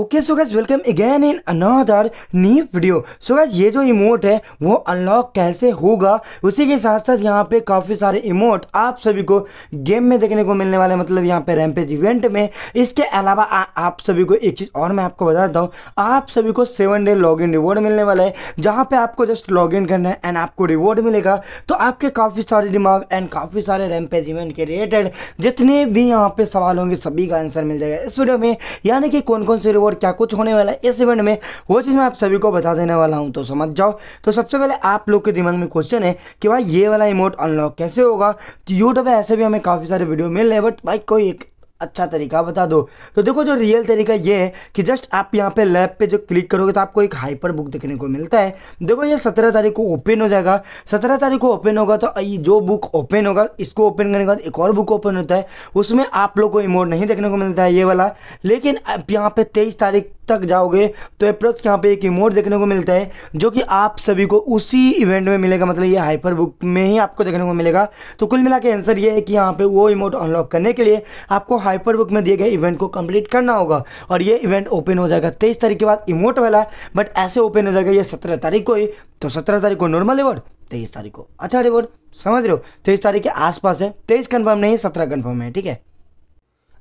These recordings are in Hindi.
okay so guys welcome again in another new video so guys ये जो इमोट है वो अनलॉक कैसे होगा उसी के साथ साथ यहाँ पे काफ़ी सारे इमोट आप सभी को गेम में देखने को मिलने वाले मतलब यहाँ पे रैमपेज इवेंट में इसके अलावा आप सभी को एक चीज़ और मैं आपको बता देता हूँ आप सभी को seven day log in reward मिलने वाला है जहाँ पर आपको जस्ट लॉग इन करना है एंड आपको रिवॉर्ड मिलेगा तो आपके काफ़ी सारे दिमाग एंड काफ़ी सारे रैमपेज इवेंट के रिलेटेड जितने भी यहाँ पे सवाल होंगे सभी का आंसर मिल जाएगा इस वीडियो में यानी कि कौन कौन से रिवॉर्ड और क्या कुछ होने वाला है इस इवेंट में वो चीज़ मैं आप सभी को बता देने वाला हूँ तो समझ जाओ तो सबसे पहले आप लोग के दिमाग में क्वेश्चन है कि भाई ये वाला इमोट अनलॉक कैसे होगा तो यूट्यूब पर ऐसे भी हमें काफ़ी सारे वीडियो मिल रहे हैं बट भाई कोई एक अच्छा तरीका बता दो तो देखो जो रियल तरीका ये है कि जस्ट आप यहाँ पे लैब पे जो क्लिक करोगे तो आपको एक हाइपर बुक देखने को मिलता है देखो ये सत्रह तारीख को ओपन हो जाएगा सत्रह तारीख को ओपन होगा तो ये जो बुक ओपन होगा इसको ओपन करने के बाद एक और बुक ओपन होता है उसमें आप लोग को इमोट नहीं देखने को मिलता है ये वाला लेकिन आप यहाँ पर तेईस तारीख तक जाओगे तो अप्रोक्स यहाँ पे एक इमोट देखने को मिलता है जो कि आप सभी को उसी इवेंट में मिलेगा मतलब ये हाइपर बुक में ही आपको देखने को मिलेगा तो कुल मिला के आंसर ये है कि यहाँ पे वो इमोट अनलॉक करने के लिए आपको हाइपर बुक में दिए गए इवेंट को कंप्लीट करना होगा और ये इवेंट ओपन हो जाएगा तेईस तारीख के बाद इमोट वाला बट ऐसे ओपन हो जाएगा ये सत्रह तारीख को ही तो सत्रह तारीख को नॉर्मल रिवॉर्ड तेईस तारीख को अच्छा रिवॉर्ड समझ रहे हो तेईस तारीख के आसपास है तेईस कन्फर्म नहीं है सत्रह कन्फर्म है ठीक है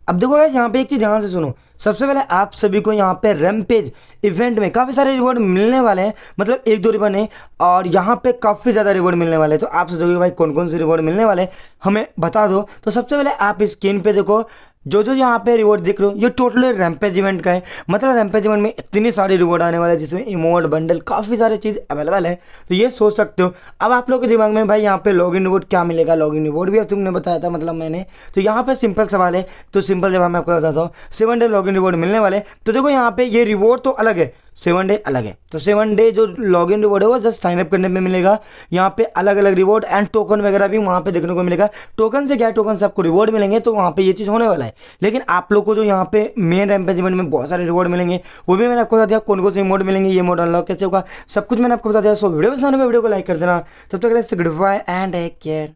अब देखो गाइस यहाँ पे एक चीज़ ध्यान से सुनो सबसे पहले आप सभी को यहाँ पे रैमपेज इवेंट में काफ़ी सारे रिवॉर्ड मिलने वाले हैं मतलब एक दो रिवॉर्ड नहीं और यहाँ पे काफ़ी ज़्यादा रिवॉर्ड मिलने वाले हैं तो आप सोचोगे भाई कौन कौन से रिवॉर्ड मिलने वाले हमें बता दो तो सबसे पहले आप स्क्रीन पे देखो जो जो यहाँ पे रिवॉर्ड दिख रहे हो ये टोटल रैम्पेज इवेंट का है मतलब रैम्पेज इवेंट में इतने सारे रिवॉर्ड आने वाले हैं जिसमें इमोट बंडल काफ़ी सारी चीज़ अवेलेबल है तो ये सोच सकते हो अब आप लोग के दिमाग में भाई यहाँ पे लॉग इन रिवॉर्ड क्या मिलेगा लॉग इन रिवॉर्ड भी अब तुमने बताया था मतलब मैंने तो यहाँ पर सिंपल सवाल है तो सिंपल जवाब मैं आपको बताता हूँ seven day log in reward मिलने वाले तो देखो यहाँ पे ये रिवॉर्ड तो अलग है सेवन डे अलग है तो सेवन डे जो लॉग इन रिवॉर्ड है वो जस्ट साइन अप करने में मिलेगा यहाँ पे अलग अलग रिवॉर्ड एंड टोकन वगैरह भी वहाँ पे देखने को मिलेगा टोकन से क्या टोकन से आपको रिवॉर्ड मिलेंगे तो वहाँ पे ये चीज़ होने वाला है लेकिन आप लोग को जो यहाँ पे मेन रेम्पेजमेंट में बहुत सारे रिवॉर्ड मिलेंगे वो भी मैंने आपको बता दिया कौन कौन से रिमोड मिलेंगे ये मोड अनलॉक कैसे होगा सब कुछ मैंने आपको बता दिया सो वीडियो पसंद है तो वीडियो को लाइक कर देना तब तक goodbye and take care